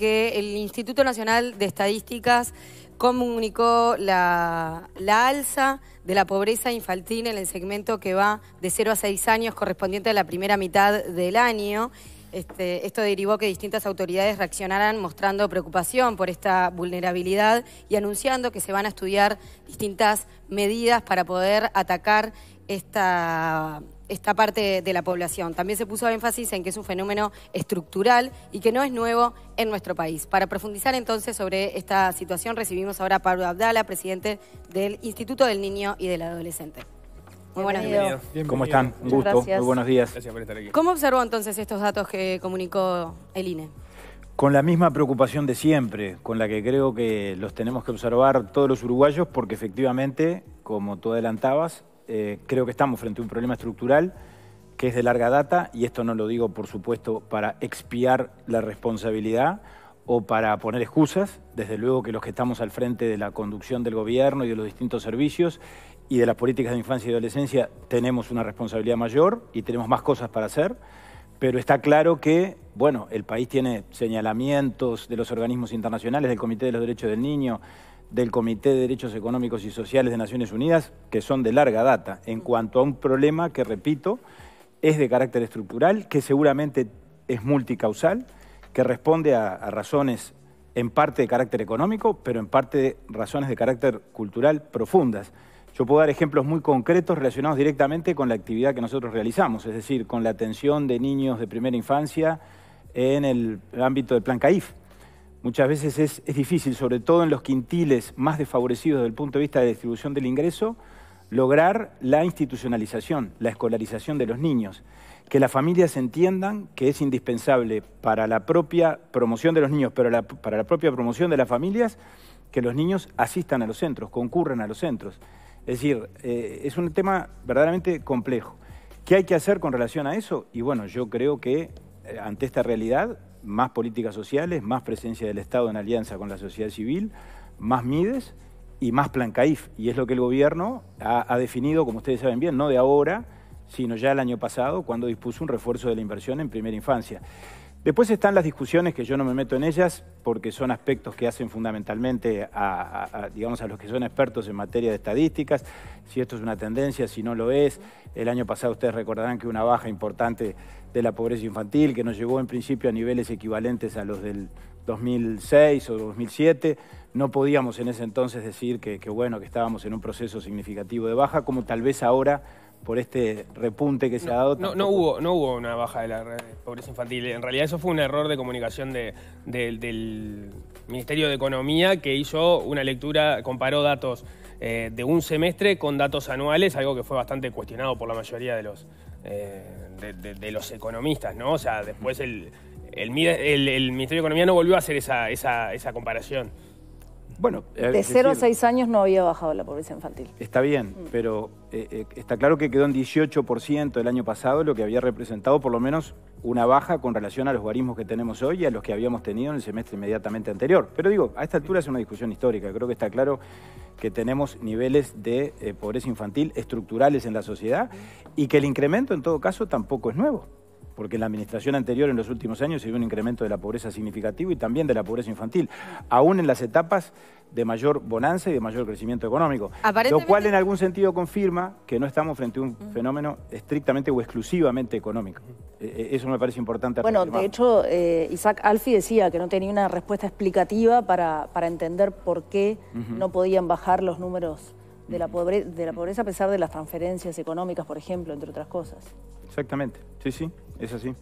que el Instituto Nacional de Estadísticas comunicó la, alza de la pobreza infantil en el segmento que va de 0 a 6 años correspondiente a la primera mitad del año. Este, esto derivó que distintas autoridades reaccionaran mostrando preocupación por esta vulnerabilidad y anunciando que se van a estudiar distintas medidas para poder atacar esta esta parte de la población. También se puso énfasis en que es un fenómeno estructural y que no es nuevo en nuestro país. Para profundizar entonces sobre esta situación, recibimos ahora a Pablo Abdala, presidente del Instituto del Niño y del Adolescente. Muy buenos días. ¿Cómo están? Un gusto. Muy buenos días. Gracias por estar aquí. ¿Cómo observó entonces estos datos que comunicó el INE? Con la misma preocupación de siempre, con la que creo que los tenemos que observar todos los uruguayos, porque efectivamente, como tú adelantabas, eh, creo que estamos frente a un problema estructural que es de larga data, y esto no lo digo, por supuesto, para expiar la responsabilidad o para poner excusas, desde luego que los que estamos al frente de la conducción del gobierno y de los distintos servicios y de las políticas de infancia y adolescencia tenemos una responsabilidad mayor y tenemos más cosas para hacer, pero está claro que, bueno, el país tiene señalamientos de los organismos internacionales, del Comité de los Derechos del Niño, del Comité de Derechos Económicos y Sociales de Naciones Unidas, que son de larga data, en cuanto a un problema que, repito, es de carácter estructural, que seguramente es multicausal, que responde a, razones en parte de carácter económico, pero en parte de razones de carácter cultural profundas. Yo puedo dar ejemplos muy concretos relacionados directamente con la actividad que nosotros realizamos, es decir, con la atención de niños de primera infancia en el ámbito del Plan CAIF muchas veces es, difícil, sobre todo en los quintiles más desfavorecidos desde el punto de vista de distribución del ingreso, lograr la institucionalización, la escolarización de los niños. Que las familias entiendan que es indispensable para la propia promoción de los niños, pero para la propia promoción de las familias, que los niños asistan a los centros, concurren a los centros. Es decir, eh, es un tema verdaderamente complejo. ¿Qué hay que hacer con relación a eso? Y bueno, yo creo que eh, ante esta realidad más políticas sociales, más presencia del Estado en alianza con la sociedad civil, más MIDES y más Plan CAIF. Y es lo que el gobierno ha, definido, como ustedes saben bien, no de ahora, sino ya el año pasado, cuando dispuso un refuerzo de la inversión en primera infancia. Después están las discusiones que yo no me meto en ellas porque son aspectos que hacen fundamentalmente a, digamos, a los que son expertos en materia de estadísticas, si esto es una tendencia, si no lo es. El año pasado ustedes recordarán que una baja importante de la pobreza infantil, que nos llevó en principio a niveles equivalentes a los del 2006 o 2007. No podíamos en ese entonces decir que, bueno, que estábamos en un proceso significativo de baja, como tal vez ahora por este repunte que se ha dado. No, no, hubo, no hubo una baja de la pobreza infantil. En realidad eso fue un error de comunicación del Ministerio de Economía que hizo una lectura, comparó datos eh, de un semestre con datos anuales, algo que fue bastante cuestionado por la mayoría de los, eh, de, los economistas, ¿no? O sea, después el, el, Ministerio de Economía no volvió a hacer esa, esa, esa comparación. Bueno, de 0 a 6 años no había bajado la pobreza infantil. Está bien, mm. pero eh, eh, está claro que quedó en 18% el año pasado, lo que había representado por lo menos una baja con relación a los guarismos que tenemos hoy y a los que habíamos tenido en el semestre inmediatamente anterior. Pero digo, a esta altura es una discusión histórica. Creo que está claro que tenemos niveles de eh, pobreza infantil estructurales en la sociedad y que el incremento en todo caso tampoco es nuevo porque en la administración anterior, en los últimos años, se vio un incremento de la pobreza significativo y también de la pobreza infantil, aún en las etapas de mayor bonanza y de mayor crecimiento económico. Lo cual en algún sentido confirma que no estamos frente a un mm. fenómeno estrictamente o exclusivamente económico. E, e, eso me parece importante. Bueno, de hecho, eh, Isaac Alfi decía que no tenía una respuesta explicativa para, entender por qué no podían bajar los números de la pobreza a pesar de las transferencias económicas, por ejemplo, entre otras cosas exactamente. Sí, sí, es así.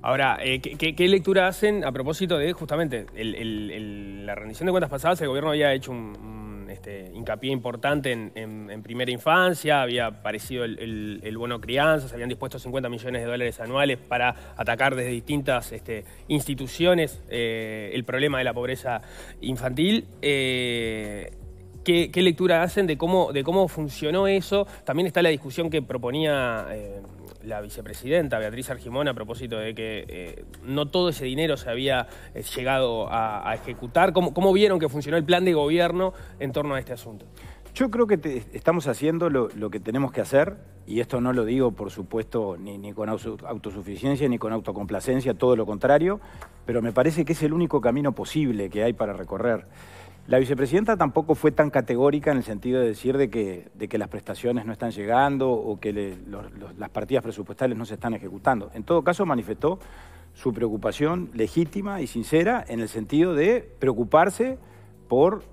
Ahora, eh, ¿qué, lectura hacen a propósito de justamente la rendición de cuentas pasadas? El gobierno había hecho un, este, hincapié importante en, primera infancia, había aparecido el, bono crianza, se habían dispuesto 50 millones de dólares anuales para atacar desde distintas este, instituciones eh, el problema de la pobreza infantil. Eh, ¿Qué, lectura hacen de cómo, funcionó eso? También está la discusión que proponía eh, la vicepresidenta Beatriz Argimón a propósito de que eh, no todo ese dinero se había eh, llegado a, ejecutar. ¿Cómo, vieron que funcionó el plan de gobierno en torno a este asunto? Yo creo que estamos haciendo lo, que tenemos que hacer, y esto no lo digo, por supuesto, ni con autosuficiencia ni con autocomplacencia, todo lo contrario, pero me parece que es el único camino posible que hay para recorrer. La vicepresidenta tampoco fue tan categórica en el sentido de decir de que, de que las prestaciones no están llegando o que las partidas presupuestales no se están ejecutando. En todo caso, manifestó su preocupación legítima y sincera en el sentido de preocuparse por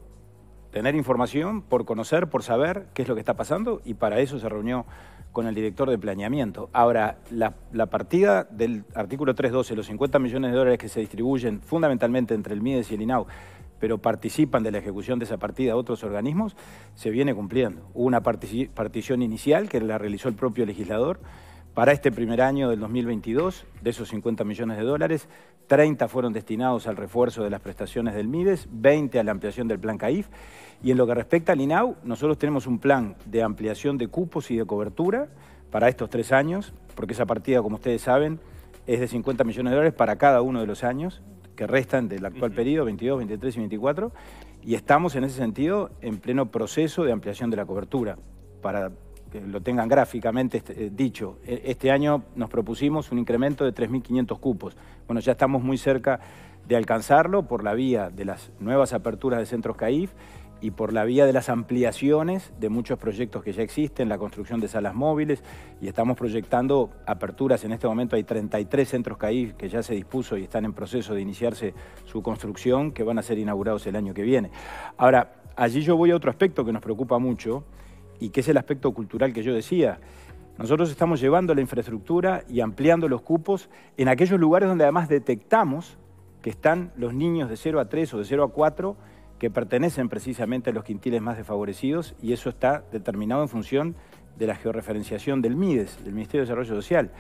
tener información, por conocer, por saber qué es lo que está pasando y para eso se reunió con el director de planeamiento. Ahora, la, la partida del artículo 312, los 50 millones de dólares que se distribuyen fundamentalmente entre el MIDES y el INAU, pero participan de la ejecución de esa partida otros organismos, se viene cumpliendo. Hubo una partición inicial que la realizó el propio legislador. Para este primer año del 2022, de esos 50 millones de dólares, 30 fueron destinados al refuerzo de las prestaciones del MIDES, 20 a la ampliación del plan CAIF. Y en lo que respecta al INAU, nosotros tenemos un plan de ampliación de cupos y de cobertura para estos tres años, porque esa partida, como ustedes saben, es de 50 millones de dólares para cada uno de los años, que restan del actual periodo, 22, 23 y 24, y estamos en ese sentido en pleno proceso de ampliación de la cobertura, para que lo tengan gráficamente este, eh, dicho. E, este año nos propusimos un incremento de 3.500 cupos. Bueno, ya estamos muy cerca de alcanzarlo por la vía de las nuevas aperturas de centros CAIF y por la vía de las ampliaciones de muchos proyectos que ya existen, la construcción de salas móviles, y estamos proyectando aperturas. En este momento hay 33 centros CAI que ya se dispuso y están en proceso de iniciarse su construcción, que van a ser inaugurados el año que viene. Ahora, allí yo voy a otro aspecto que nos preocupa mucho, y que es el aspecto cultural que yo decía. Nosotros estamos llevando la infraestructura y ampliando los cupos en aquellos lugares donde además detectamos que están los niños de 0 a 3 o de 0 a 4 que pertenecen precisamente a los quintiles más desfavorecidos y eso está determinado en función de la georreferenciación del MIDES, del Ministerio de Desarrollo Social.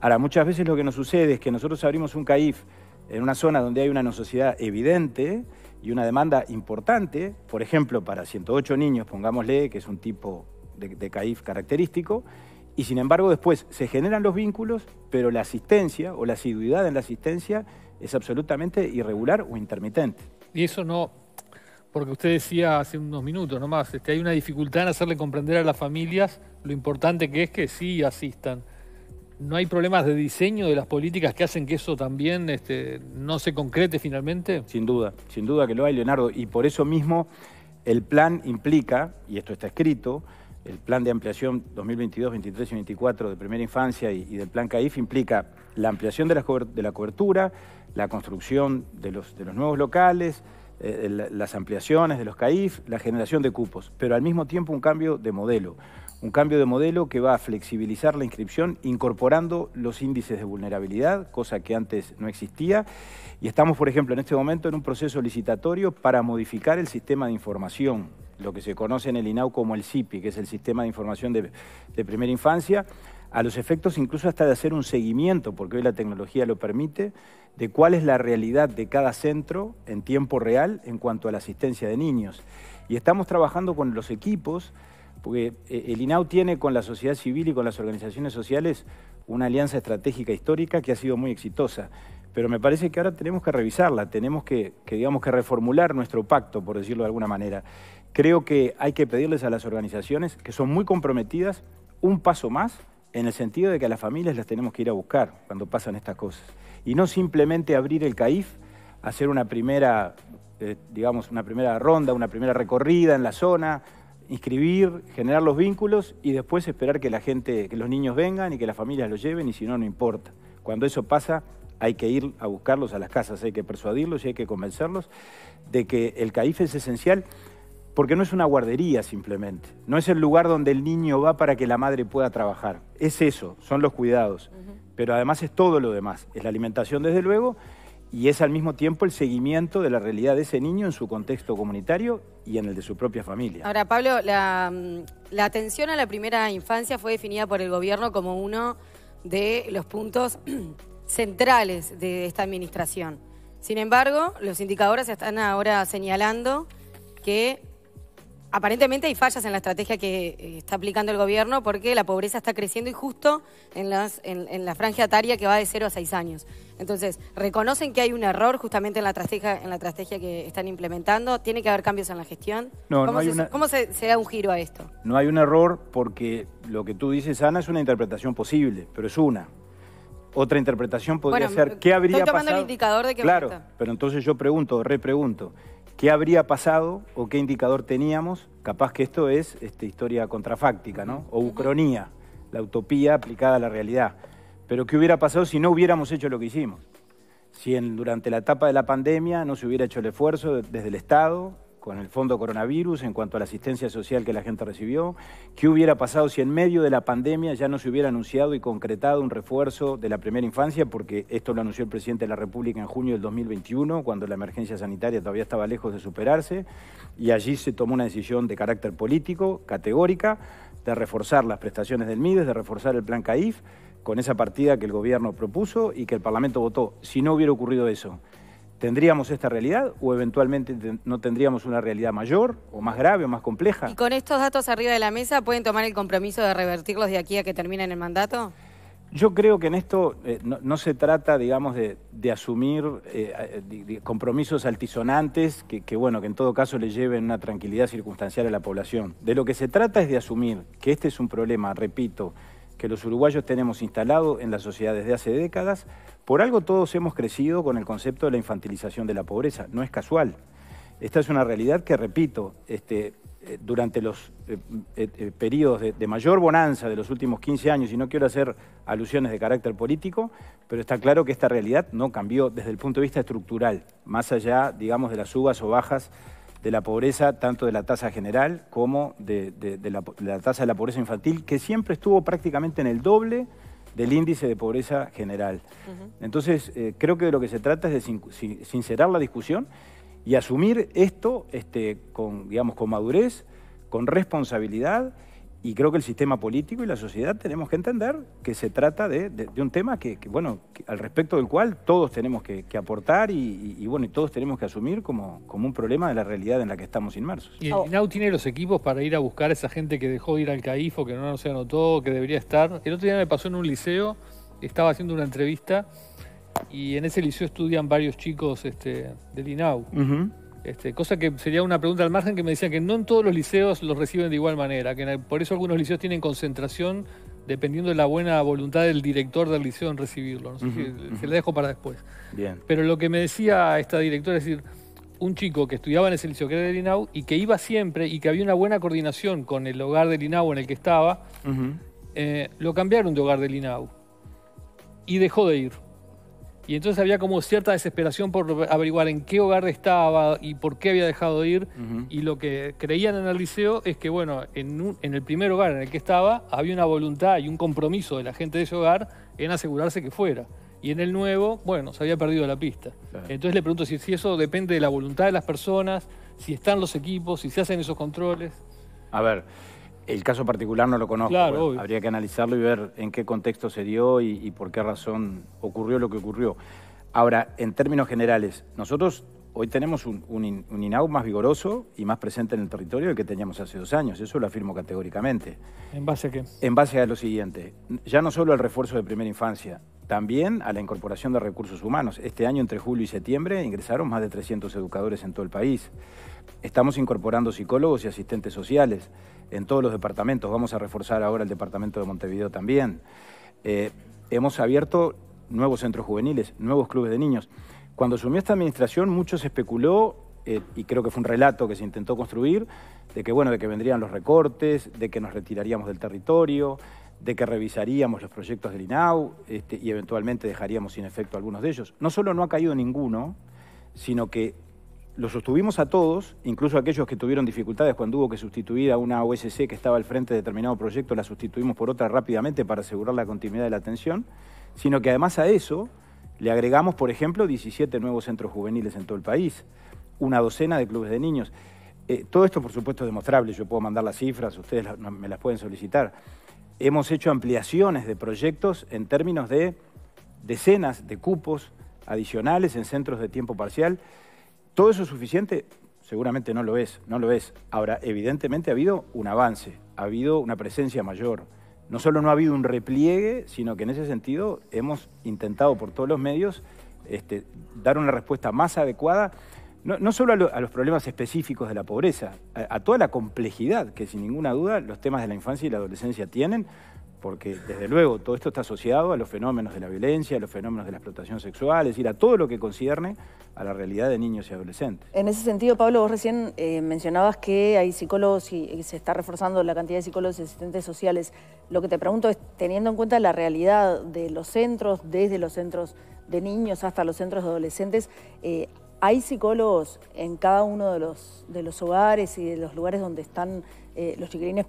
Ahora, muchas veces lo que nos sucede es que nosotros abrimos un CAIF en una zona donde hay una sociedad evidente y una demanda importante, por ejemplo, para 108 niños, pongámosle, que es un tipo de, de CAIF característico, y sin embargo después se generan los vínculos, pero la asistencia o la asiduidad en la asistencia es absolutamente irregular o intermitente. Y eso no porque usted decía hace unos minutos nomás, que este, hay una dificultad en hacerle comprender a las familias lo importante que es que sí asistan. ¿No hay problemas de diseño de las políticas que hacen que eso también este, no se concrete finalmente? Sin duda, sin duda que lo hay, Leonardo. Y por eso mismo el plan implica, y esto está escrito, el plan de ampliación 2022, 23 y 24 de primera infancia y, del plan CAIF implica la ampliación de la, de la cobertura, la construcción de los, de los nuevos locales, eh, eh, las ampliaciones de los CAIF, la generación de cupos, pero al mismo tiempo un cambio de modelo. Un cambio de modelo que va a flexibilizar la inscripción incorporando los índices de vulnerabilidad, cosa que antes no existía. Y estamos, por ejemplo, en este momento en un proceso licitatorio para modificar el sistema de información, lo que se conoce en el INAU como el SIPI, que es el Sistema de Información de, de Primera Infancia, a los efectos incluso hasta de hacer un seguimiento, porque hoy la tecnología lo permite, de cuál es la realidad de cada centro en tiempo real en cuanto a la asistencia de niños. Y estamos trabajando con los equipos, porque eh, el INAU tiene con la sociedad civil y con las organizaciones sociales una alianza estratégica histórica que ha sido muy exitosa. Pero me parece que ahora tenemos que revisarla, tenemos que, digamos, que reformular nuestro pacto, por decirlo de alguna manera. Creo que hay que pedirles a las organizaciones, que son muy comprometidas, un paso más en el sentido de que a las familias las tenemos que ir a buscar cuando pasan estas cosas. Y no simplemente abrir el CAIF, hacer una primera, eh, digamos, una primera ronda, una primera recorrida en la zona, inscribir, generar los vínculos y después esperar que la gente, que los niños vengan y que las familias los lleven y si no, no importa. Cuando eso pasa, hay que ir a buscarlos a las casas, hay que persuadirlos y hay que convencerlos de que el CAIF es esencial porque no es una guardería simplemente, no es el lugar donde el niño va para que la madre pueda trabajar, es eso, son los cuidados, pero además es todo lo demás, es la alimentación desde luego y es al mismo tiempo el seguimiento de la realidad de ese niño en su contexto comunitario y en el de su propia familia. Ahora, Pablo, la atención a la primera infancia fue definida por el gobierno como uno de los puntos centrales de esta administración. Sin embargo, los indicadores están ahora señalando que aparentemente hay fallas en la estrategia que eh, está aplicando el gobierno porque la pobreza está creciendo y justo en, la franja ataria que va de 0 a 6 años. Entonces, reconocen que hay un error justamente en la estrategia, que están implementando. ¿Tiene que haber cambios en la gestión? No, ¿Cómo, no se, ¿cómo se, da un giro a esto? No hay un error porque lo que tú dices, Ana, es una interpretación posible, pero es una. Otra interpretación podría ser, ¿qué habría estoy tomando el indicador de que Claro, pero entonces yo pregunto, repregunto, ¿Qué habría pasado o qué indicador teníamos? Capaz que esto es este, historia contrafáctica, ¿no? O ucronía, la utopía aplicada a la realidad. Pero ¿qué hubiera pasado si no hubiéramos hecho lo que hicimos? Si en, durante la etapa de la pandemia no se hubiera hecho el esfuerzo desde el Estado, con el fondo coronavirus en cuanto a la asistencia social que la gente recibió? ¿Qué hubiera pasado si en medio de la pandemia ya no se hubiera anunciado y concretado un refuerzo de la primera infancia? Porque esto lo anunció el presidente de la República en junio del 2021, cuando la emergencia sanitaria todavía estaba lejos de superarse, y allí se tomó una decisión de carácter político, categórica, de reforzar las prestaciones del MIDES, de reforzar el plan CAIF, con esa partida que el gobierno propuso y que el Parlamento votó. Si no hubiera ocurrido eso, ¿Tendríamos esta realidad o eventualmente no tendríamos una realidad mayor o más grave o más compleja? ¿Y con estos datos arriba de la mesa pueden tomar el compromiso de revertirlos de aquí a que terminen el mandato? Yo creo que en esto eh, no, se trata, digamos, de, asumir eh, eh, compromisos altisonantes que, que, bueno, que en todo caso le lleven una tranquilidad circunstancial a la población. De lo que se trata es de asumir que este es un problema, repito, que los uruguayos tenemos instalado en la sociedad desde hace décadas, por algo todos hemos crecido con el concepto de la infantilización de la pobreza. No es casual. Esta es una realidad que, repito, este, eh, durante los eh, eh, periodos de, de, mayor bonanza de los últimos 15 años, y no quiero hacer alusiones de carácter político, pero está claro que esta realidad no cambió desde el punto de vista estructural, más allá, digamos, de las subas o bajas de la pobreza, tanto de la tasa general como de, la, tasa de la pobreza infantil, que siempre estuvo prácticamente en el doble del índice de pobreza general. Entonces, eh, creo que de lo que se trata es de sincerar la discusión y asumir esto este, con, digamos, con madurez, con responsabilidad y creo que el sistema político y la sociedad tenemos que entender que se trata de, un tema que, bueno, al respecto del cual todos tenemos que, aportar y, bueno, y todos tenemos que asumir como, como un problema de la realidad en la que estamos inmersos. ¿Y el oh. INAU tiene los equipos para ir a buscar a esa gente que dejó ir al CAIFO, que no se anotó, que debería estar? El otro día me pasó en un liceo, estaba haciendo una entrevista y en ese liceo estudian varios chicos este, del INAU. Este, cosa que sería una pregunta al margen que me decían que no en todos los liceos los reciben de igual manera, que por eso algunos liceos tienen concentración dependiendo de la buena voluntad del director del liceo en recibirlo. No sé se la dejo para después. Bien. Pero lo que me decía esta directora es decir, un chico que estudiaba en ese liceo que era del Linau y que iba siempre y que había una buena coordinación con el hogar del Linau en el que estaba, eh, lo cambiaron de hogar del Linau y dejó de ir. Y entonces había como cierta desesperación por averiguar en qué hogar estaba y por qué había dejado de ir. Y lo que creían en el liceo es que, bueno, en, en, el primer hogar en el que estaba había una voluntad y un compromiso de la gente de ese hogar en asegurarse que fuera. Y en el nuevo, bueno, se había perdido la pista. Entonces le pregunto si, si eso depende de la voluntad de las personas, si están los equipos, si se hacen esos controles. A ver, el caso particular no lo conozco. Pues habría que analizarlo y ver en qué contexto se dio y por qué razón ocurrió lo que ocurrió. Ahora, en términos generales, nosotros hoy tenemos un, INAU más vigoroso y más presente en el territorio del que teníamos hace dos años, eso lo afirmo categóricamente. ¿En base a qué? En base a lo siguiente, ya no solo al refuerzo de primera infancia, también a la incorporación de recursos humanos. Este año, entre julio y septiembre, ingresaron más de 300 educadores en todo el país. Estamos incorporando psicólogos y asistentes sociales en todos los departamentos. Vamos a reforzar ahora el departamento de Montevideo también. Eh, hemos abierto nuevos centros juveniles, nuevos clubes de niños. Cuando asumió esta administración, mucho se especuló, eh, y creo que fue un relato que se intentó construir, de que, bueno, de que vendrían los recortes, de que nos retiraríamos del territorio, de que revisaríamos los proyectos del INAU este, y eventualmente dejaríamos sin efecto algunos de ellos. No solo no ha caído ninguno, sino que los sostuvimos a todos, incluso aquellos que tuvieron dificultades cuando hubo que sustituir a una OSC que estaba al frente de determinado proyecto, la sustituimos por otra rápidamente para asegurar la continuidad de la atención, sino que además a eso le agregamos, por ejemplo, 17 nuevos centros juveniles en todo el país, una docena de clubes de niños. Eh, todo esto, por supuesto, es demostrable. Yo puedo mandar las cifras, ustedes me las pueden solicitar. Hemos hecho ampliaciones de proyectos en términos de decenas de cupos adicionales en centros de tiempo parcial. ¿Todo eso es suficiente? Seguramente no lo es, no lo es. Ahora, evidentemente ha habido un avance, ha habido una presencia mayor no solo no ha habido un repliegue, sino que en ese sentido hemos intentado por todos los medios este, dar una respuesta más adecuada, no, solo a, los problemas específicos de la pobreza, a toda la complejidad que sin ninguna duda los temas de la infancia y la adolescencia tienen, porque desde luego todo esto está asociado a los fenómenos de la violencia, a los fenómenos de la explotación sexual, es decir, a todo lo que concierne a la realidad de niños y adolescentes. En ese sentido, Pablo, vos recién eh, mencionabas que hay psicólogos y se está reforzando la cantidad de psicólogos y asistentes sociales. Lo que te pregunto es, teniendo en cuenta la realidad de los centros, desde los centros de niños hasta los centros de adolescentes, eh, ¿hay psicólogos en cada uno de los, hogares y de los lugares donde están eh, los chiquilines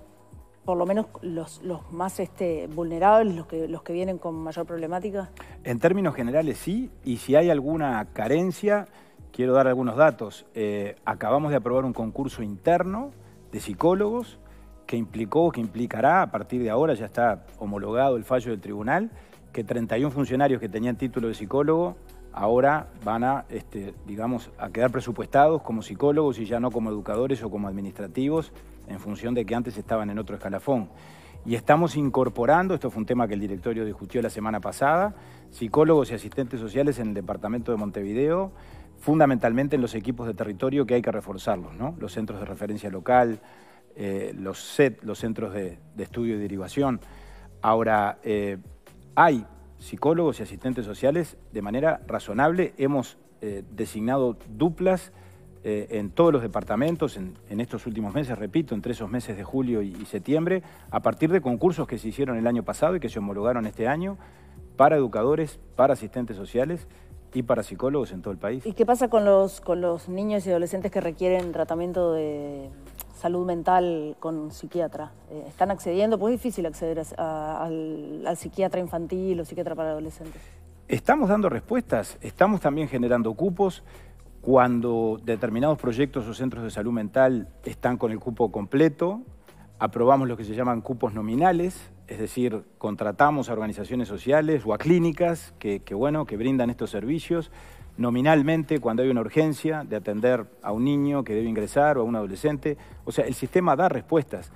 por lo menos los, más este, vulnerables, los que, vienen con mayor problemática? En términos generales sí, y si hay alguna carencia, quiero dar algunos datos. Eh, acabamos de aprobar un concurso interno de psicólogos que implicó, que implicará, a partir de ahora ya está homologado el fallo del tribunal, que 31 funcionarios que tenían título de psicólogo ahora van a, este, digamos, a quedar presupuestados como psicólogos y ya no como educadores o como administrativos en función de que antes estaban en otro escalafón. Y estamos incorporando, esto fue un tema que el directorio discutió la semana pasada, psicólogos y asistentes sociales en el departamento de Montevideo, fundamentalmente en los equipos de territorio que hay que reforzarlos, ¿no? los centros de referencia local, eh, los SET, los centros de, estudio y derivación. Ahora, eh, hay psicólogos y asistentes sociales de manera razonable, hemos eh, designado duplas eh, en todos los departamentos en, estos últimos meses, repito, entre esos meses de julio y, septiembre, a partir de concursos que se hicieron el año pasado y que se homologaron este año para educadores, para asistentes sociales y para psicólogos en todo el país. ¿Y qué pasa con los, con los niños y adolescentes que requieren tratamiento de salud mental con psiquiatra? Eh, ¿Están accediendo? Pues es difícil acceder al psiquiatra infantil o psiquiatra para adolescentes. Estamos dando respuestas, estamos también generando cupos cuando determinados proyectos o centros de salud mental están con el cupo completo, aprobamos lo que se llaman cupos nominales, es decir, contratamos a organizaciones sociales o a clínicas que, bueno, que brindan estos servicios nominalmente cuando hay una urgencia de atender a un niño que debe ingresar o a un adolescente. O sea, el sistema da respuestas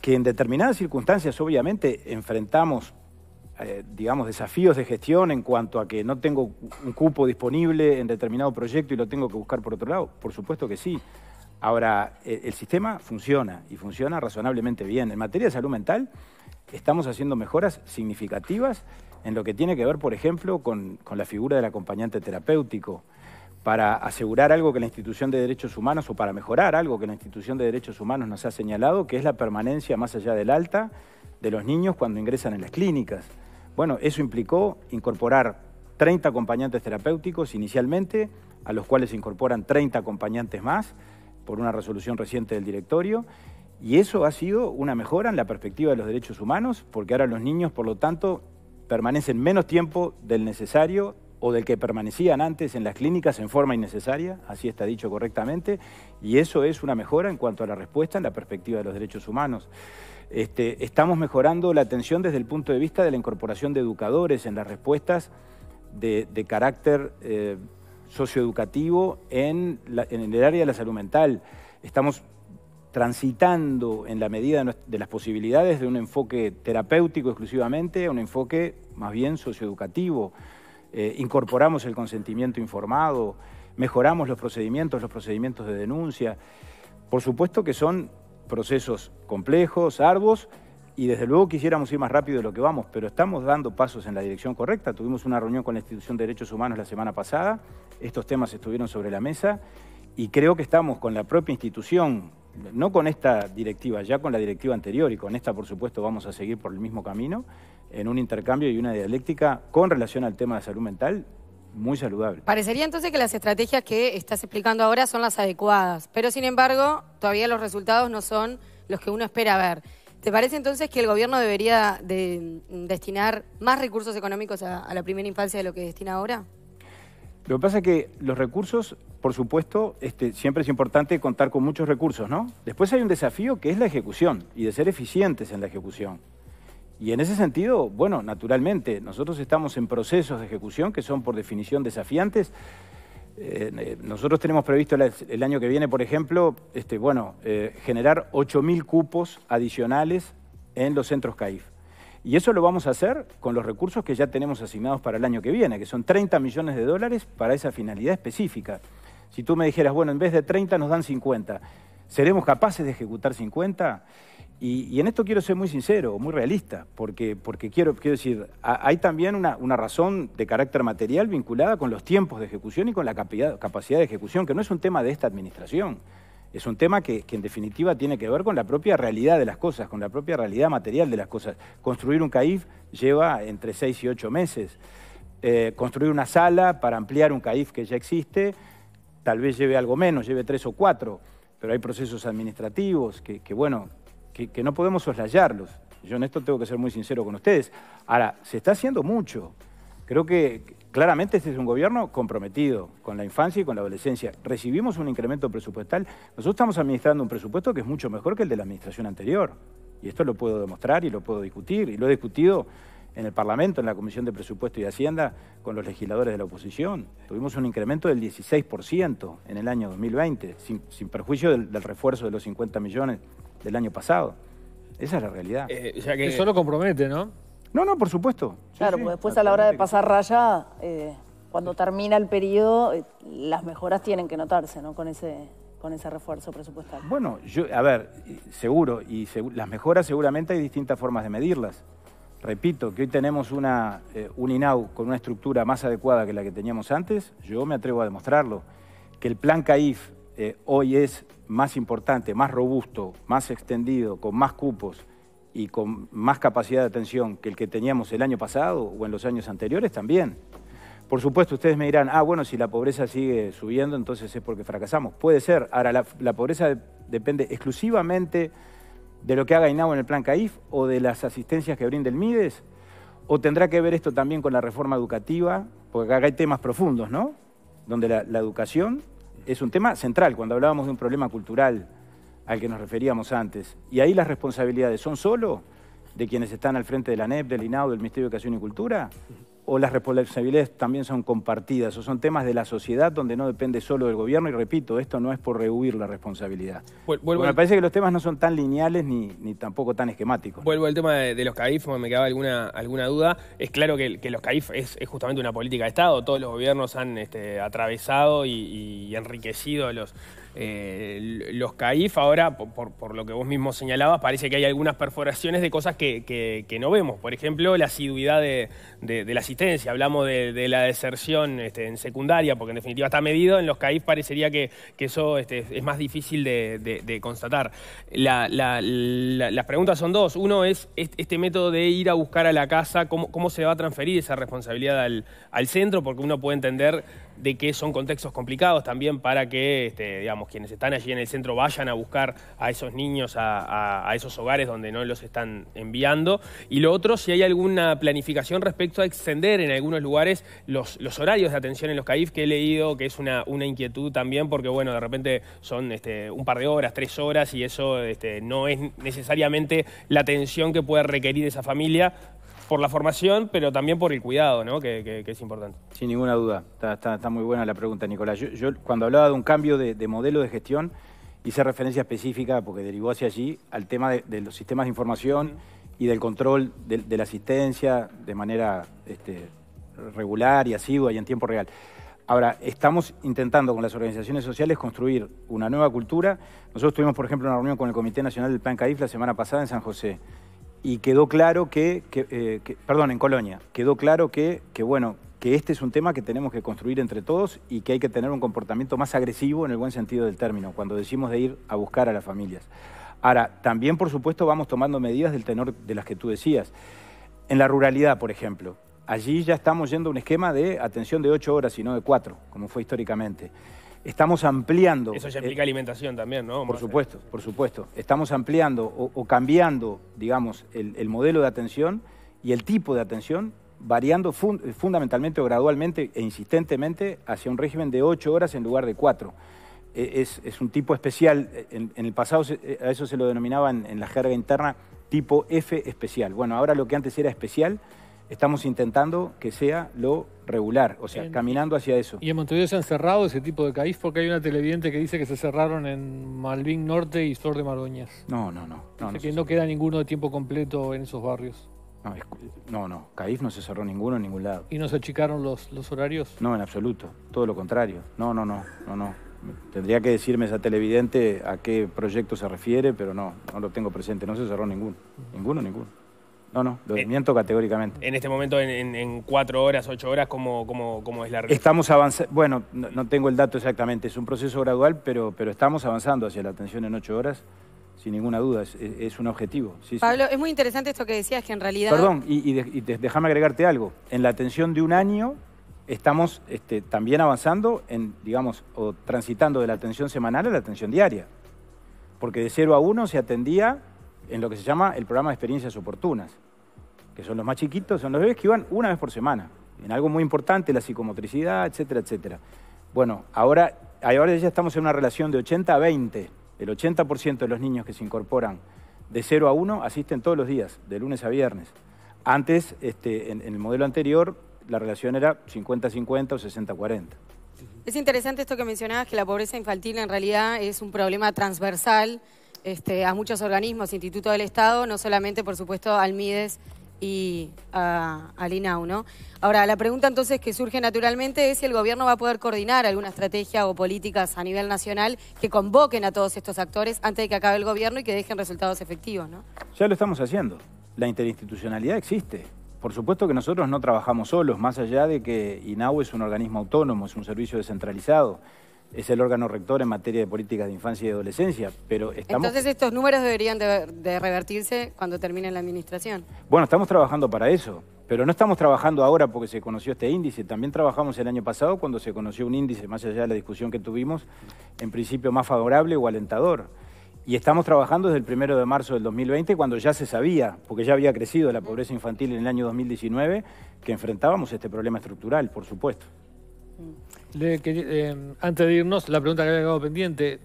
que en determinadas circunstancias obviamente enfrentamos eh, digamos, desafíos de gestión en cuanto a que no tengo un cupo disponible en determinado proyecto y lo tengo que buscar por otro lado? Por supuesto que sí. Ahora, eh, el sistema funciona y funciona razonablemente bien. En materia de salud mental, estamos haciendo mejoras significativas en lo que tiene que ver, por ejemplo, con, con, la figura del acompañante terapéutico, para asegurar algo que la institución de derechos humanos o para mejorar algo que la institución de derechos humanos nos ha señalado, que es la permanencia más allá del alta de los niños cuando ingresan en las clínicas. Bueno, eso implicó incorporar 30 acompañantes terapéuticos inicialmente, a los cuales se incorporan 30 acompañantes más por una resolución reciente del directorio. Y eso ha sido una mejora en la perspectiva de los derechos humanos, porque ahora los niños, por lo tanto, permanecen menos tiempo del necesario o del que permanecían antes en las clínicas en forma innecesaria, así está dicho correctamente, y eso es una mejora en cuanto a la respuesta en la perspectiva de los derechos humanos. Este, estamos mejorando la atención desde el punto de vista de la incorporación de educadores en las respuestas de, carácter eh, socioeducativo en, en el área de la salud mental. Estamos transitando en la medida de las posibilidades de un enfoque terapéutico exclusivamente a un enfoque más bien socioeducativo. Eh, incorporamos el consentimiento informado, mejoramos los procedimientos, los procedimientos de denuncia. Por supuesto que son procesos complejos, arduos, y desde luego quisiéramos ir más rápido de lo que vamos, pero estamos dando pasos en la dirección correcta. Tuvimos una reunión con la Institución de Derechos Humanos la semana pasada, estos temas estuvieron sobre la mesa y creo que estamos con la propia institución, no con esta directiva, ya con la directiva anterior y con esta por supuesto vamos a seguir por el mismo camino, en un intercambio y una dialéctica con relación al tema de salud mental muy saludable. Parecería entonces que las estrategias que estás explicando ahora son las adecuadas, pero sin embargo todavía los resultados no son los que uno espera ver. ¿Te parece entonces que el gobierno debería destinar más recursos económicos a, la primera infancia de lo que destina ahora? Lo que pasa es que los recursos, por supuesto, este, siempre es importante contar con muchos recursos, ¿no? Después hay un desafío que es la ejecución y de ser eficientes en la ejecución. Y en ese sentido, bueno, naturalmente, nosotros estamos en procesos de ejecución que son por definición desafiantes. Eh, eh, nosotros tenemos previsto el, año que viene, por ejemplo, este, bueno, eh, generar 8.000 cupos adicionales en los centros CAIF. Y eso lo vamos a hacer con los recursos que ya tenemos asignados para el año que viene, que son 30 millones de dólares para esa finalidad específica. Si tú me dijeras, bueno, en vez de 30 nos dan 50, ¿seremos capaces de ejecutar 50? Y, en esto quiero ser muy sincero, muy realista, porque, porque quiero, quiero decir, hay también una, razón de carácter material vinculada con los tiempos de ejecución y con la capacidad, de ejecución, que no es un tema de esta administración, es un tema que, en definitiva tiene que ver con la propia realidad de las cosas, con la propia realidad material de las cosas. Construir un CAIF lleva entre seis y ocho meses. Eh, construir una sala para ampliar un CAIF que ya existe, tal vez lleve algo menos, lleve tres o cuatro, pero hay procesos administrativos que, que bueno, que, no podemos soslayarlos. Yo en esto tengo que ser muy sincero con ustedes. Ahora, se está haciendo mucho. Creo que claramente este es un gobierno comprometido con la infancia y con la adolescencia. Recibimos un incremento presupuestal. Nosotros estamos administrando un presupuesto que es mucho mejor que el de la administración anterior. Y esto lo puedo demostrar y lo puedo discutir. Y lo he discutido en el Parlamento, en la Comisión de Presupuesto y Hacienda, con los legisladores de la oposición. Tuvimos un incremento del 16% en el año 2020, sin, perjuicio del, del refuerzo de los 50 millones del año pasado. Esa es la realidad. ya eh, que... Eso lo compromete, ¿no? No, no, por supuesto. claro, pues después a la hora de pasar raya, eh, cuando termina el periodo, eh, las mejoras tienen que notarse, ¿no? Con ese, con ese refuerzo presupuestal. Bueno, yo, a ver, seguro, y las mejoras seguramente hay distintas formas de medirlas. Repito, que hoy tenemos una, un INAU con una estructura más adecuada que la que teníamos antes, yo me atrevo a demostrarlo. Que el plan CAIF eh, hoy es más importante, más robusto, más extendido, con más cupos y con más capacidad de atención que el que teníamos el año pasado o en los años anteriores también. Por supuesto, ustedes me dirán, ah, bueno, si la pobreza sigue subiendo, entonces es porque fracasamos. Puede ser. Ahora, la, pobreza depende exclusivamente de lo que haga ganado en el plan CAIF o de las asistencias que brinde el MIDES. ¿O tendrá que ver esto también con la reforma educativa? Porque acá hay temas profundos, ¿no? Donde la educación es un tema central cuando hablábamos de un problema cultural al que nos referíamos antes. Y ahí las responsabilidades son solo de quienes están al frente de la NEP, del INAO, del Ministerio de Educación y Cultura, o las responsabilidades también son compartidas, o son temas de la sociedad donde no depende solo del gobierno, y repito, esto no es por rehuir la responsabilidad. Me parece que los temas no son tan lineales ni, tampoco tan esquemáticos. Vuelvo al tema de, los CAIF, me quedaba alguna, alguna duda. Es claro que, que los CAIF es, justamente una política de Estado, todos los gobiernos han este, atravesado y, y enriquecido los, eh, los CAIF ahora, por, lo que vos mismo señalabas, parece que hay algunas perforaciones de cosas que, no vemos. Por ejemplo, la asiduidad de, la asistencia. Hablamos de, la deserción este, en secundaria, porque en definitiva está medido. En los CAIF parecería que, eso este, es más difícil de, constatar. las preguntas son dos. Uno es este, este método de ir a buscar a la casa, cómo, se va a transferir esa responsabilidad al centro, porque uno puede entender de que son contextos complicados también para que, este, digamos, quienes están allí en el centro vayan a buscar a esos niños, a, esos hogares donde no los están enviando. Y lo otro, si hay alguna planificación respecto a extender en algunos lugares los, horarios de atención en los CAIF, que he leído que es una, una inquietud también, porque bueno, de repente son este, un par de horas, tres horas, y eso este, no es necesariamente la atención que puede requerir esa familia por la formación, pero también por el cuidado, ¿no? que, es importante. Sin ninguna duda, está, muy buena la pregunta, Nicolás. Yo, cuando hablaba de un cambio de, modelo de gestión, hice referencia específica, porque derivó hacia allí, al tema de, los sistemas de información y del control de, la asistencia de manera este, regular y asidua y en tiempo real. Ahora, estamos intentando con las organizaciones sociales construir una nueva cultura. Nosotros tuvimos, por ejemplo, una reunión con el Comité Nacional del Plan CAIF la semana pasada en San José y quedó claro eh, que, perdón, en Colonia, quedó claro que, bueno, que este es un tema que tenemos que construir entre todos y que hay que tener un comportamiento más agresivo en el buen sentido del término, cuando decimos de ir a buscar a las familias. Ahora, también, por supuesto, vamos tomando medidas del tenor de las que tú decías. En la ruralidad, por ejemplo, allí ya estamos yendo a un esquema de atención de ocho horas y no de cuatro, como fue históricamente estamos ampliando. Eso ya eh, implica alimentación también, ¿no? Por eh. supuesto, por supuesto. Estamos ampliando o, cambiando, digamos, el, modelo de atención y el tipo de atención, variando fundamentalmente o gradualmente e insistentemente hacia un régimen de ocho horas en lugar de cuatro. E, es, un tipo especial, eh, en, el pasado a eso se lo denominaba en la jerga interna tipo F especial. Bueno, ahora lo que antes era especial estamos intentando que sea lo regular, o sea, caminando hacia eso. ¿Y en Montevideo se han cerrado ese tipo de CAIF? Porque hay una televidente que dice que se cerraron en Malvin Norte y Sor de Maroñas. No, no, no. no, no que no queda ninguno de tiempo completo en esos barrios. No, no, no, CAIF no se cerró ninguno en ningún lado. ¿Y no se achicaron los, los horarios? No, en absoluto, todo lo contrario. No, no, no, no, no. Tendría que decirme esa televidente a qué proyecto se refiere, pero no, no lo tengo presente, no se cerró ninguno, ninguno, ninguno no, no, lo eh, categóricamente. En este momento, en, cuatro horas, ocho horas, ¿cómo, es la Estamos avanzando, bueno, no, tengo el dato exactamente, es un proceso gradual, pero, pero estamos avanzando hacia la atención en ocho horas, sin ninguna duda, es, un objetivo. Pablo, es muy interesante esto que decías, que en realidad... Perdón, y, déjame agregarte algo. En la atención de un año estamos este, también avanzando en, digamos, o transitando de la atención semanal a la atención diaria. Porque de cero a uno se atendía en lo que se llama el programa de experiencias oportunas, que son los más chiquitos, son los bebés que iban una vez por semana, en algo muy importante, la psicomotricidad, etcétera, etcétera. Bueno, ahora, ahora ya estamos en una relación de 80 a 20. El 80% de los niños que se incorporan de 0 a 1 asisten todos los días, de lunes a viernes. Antes, este, en, en el modelo anterior, la relación era 50-50 o 60-40. Es interesante esto que mencionabas, que la pobreza infantil en realidad es un problema transversal este, a muchos organismos, Instituto del Estado, no solamente, por supuesto, al MIDES y al INAU, ¿no? Ahora, la pregunta entonces que surge naturalmente es si el gobierno va a poder coordinar alguna estrategia o políticas a nivel nacional que convoquen a todos estos actores antes de que acabe el gobierno y que dejen resultados efectivos, ¿no? Ya lo estamos haciendo. La interinstitucionalidad existe. Por supuesto que nosotros no trabajamos solos, más allá de que INAU es un organismo autónomo, es un servicio descentralizado es el órgano rector en materia de políticas de infancia y adolescencia, pero Entonces estos números deberían de, revertirse cuando termine la administración. Bueno, estamos trabajando para eso, pero no estamos trabajando ahora porque se conoció este índice, también trabajamos el año pasado cuando se conoció un índice, más allá de la discusión que tuvimos, en principio más favorable o alentador. Y estamos trabajando desde el primero de marzo del 2020, cuando ya se sabía, porque ya había crecido la pobreza infantil en el año 2019, que enfrentábamos este problema estructural, por supuesto que, eh, antes de irnos, la pregunta que había quedado pendiente.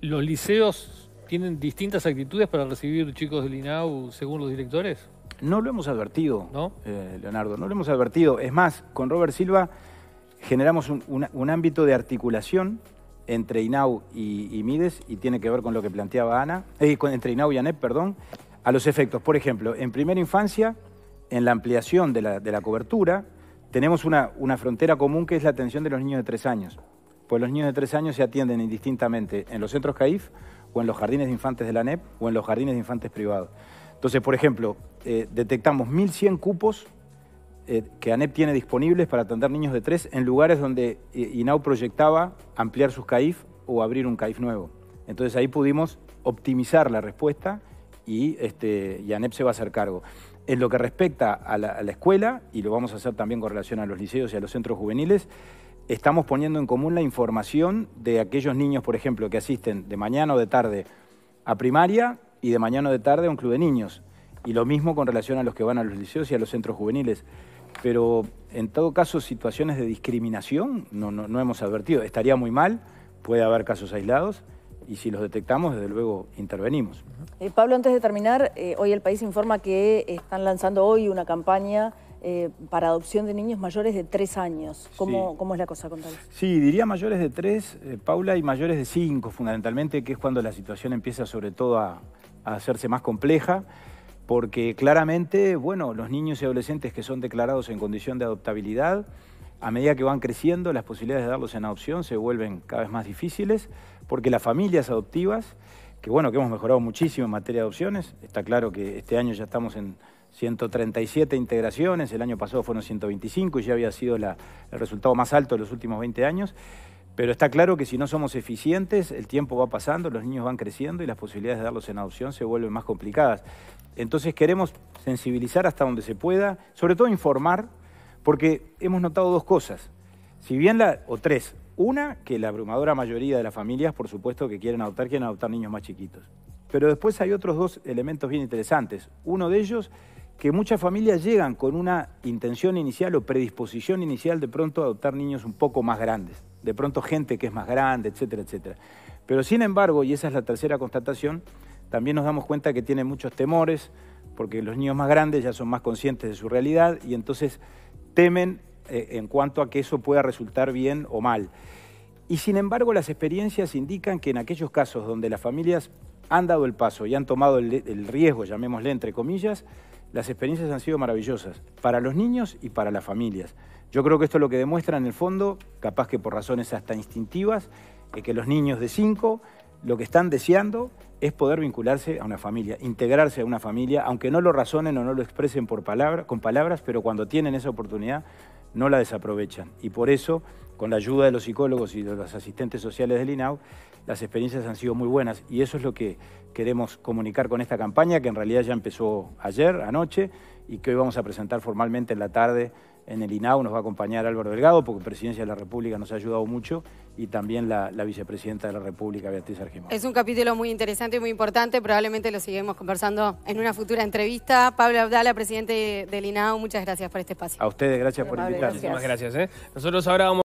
¿Los liceos tienen distintas actitudes para recibir chicos del INAU según los directores? No lo hemos advertido, eh, Leonardo, no lo hemos advertido. Es más, con Robert Silva generamos un, ámbito de articulación entre INAU y, Mides, y tiene que ver con lo que planteaba Ana, eh, entre INAU y ANEP, perdón, a los efectos. Por ejemplo, en primera infancia, en la ampliación de la, de la cobertura, tenemos una, frontera común que es la atención de los niños de tres años. Pues los niños de tres años se atienden indistintamente en los centros CAIF o en los jardines de infantes de la NEP o en los jardines de infantes privados. Entonces, por ejemplo, eh, detectamos 1.100 cupos eh, que ANEP tiene disponibles para atender niños de tres en lugares donde eh, INAU proyectaba ampliar sus CAIF o abrir un CAIF nuevo. Entonces ahí pudimos optimizar la respuesta y este, ANEP se va a hacer cargo. En lo que respecta a la, escuela, y lo vamos a hacer también con relación a los liceos y a los centros juveniles, estamos poniendo en común la información de aquellos niños, por ejemplo, que asisten de mañana o de tarde a primaria y de mañana o de tarde a un club de niños. Y lo mismo con relación a los que van a los liceos y a los centros juveniles. Pero en todo caso, situaciones de discriminación no hemos advertido. Estaría muy mal, puede haber casos aislados, y si los detectamos, desde luego intervenimos. Eh, Pablo, antes de terminar, eh, hoy el país informa que están lanzando hoy una campaña eh, para adopción de niños mayores de tres años. ¿Cómo, ¿cómo es la cosa con Sí, diría mayores de 3, Paula, y mayores de 5 fundamentalmente, que es cuando la situación empieza sobre todo a, a hacerse más compleja porque claramente, bueno, los niños y adolescentes que son declarados en condición de adoptabilidad, a medida que van creciendo, las posibilidades de darlos en adopción se vuelven cada vez más difíciles porque las familias adoptivas, que bueno, que hemos mejorado muchísimo en materia de adopciones, está claro que este año ya estamos en 137 integraciones, el año pasado fueron 125 y ya había sido el resultado más alto de los últimos 20 años. Pero está claro que si no somos eficientes, el tiempo va pasando, los niños van creciendo y las posibilidades de darlos en adopción se vuelven más complicadas. Entonces queremos sensibilizar hasta donde se pueda, sobre todo informar, porque hemos notado dos cosas. Si bien la, o tres, una, que la abrumadora mayoría de las familias, por supuesto, que quieren adoptar, quieren adoptar niños más chiquitos. Pero después hay otros dos elementos bien interesantes. Uno de ellos, que muchas familias llegan con una intención inicial o predisposición inicial de pronto a adoptar niños un poco más grandes, de pronto gente que es más grande, etcétera, etcétera. Pero sin embargo, y esa es la tercera constatación, también nos damos cuenta que tienen muchos temores, porque los niños más grandes ya son más conscientes de su realidad y entonces temen eh, en cuanto a que eso pueda resultar bien o mal. Y sin embargo, las experiencias indican que en aquellos casos donde las familias han dado el paso y han tomado el, riesgo, llamémosle entre comillas, las experiencias han sido maravillosas para los niños y para las familias. Yo creo que esto es lo que demuestra en el fondo, capaz que por razones hasta instintivas, eh, que los niños de 5 lo que están deseando es poder vincularse a una familia, integrarse a una familia, aunque no lo razonen o no lo expresen por con palabras, pero cuando tienen esa oportunidad no la desaprovechan. Y por eso, con la ayuda de los psicólogos y de los asistentes sociales del INAU, las experiencias han sido muy buenas y eso es lo que queremos comunicar con esta campaña, que en realidad ya empezó ayer, anoche, y que hoy vamos a presentar formalmente en la tarde en el INAU nos va a acompañar Álvaro Delgado, porque Presidencia de la República nos ha ayudado mucho, y también la, vicepresidenta de la República, Beatriz Argimón. Es un capítulo muy interesante y muy importante, probablemente lo seguiremos conversando en una futura entrevista. Pablo Abdala, presidente del INAO, muchas gracias por este espacio. A ustedes, gracias por invitarnos. Muchísimas gracias. ¿eh? Nosotros ahora vamos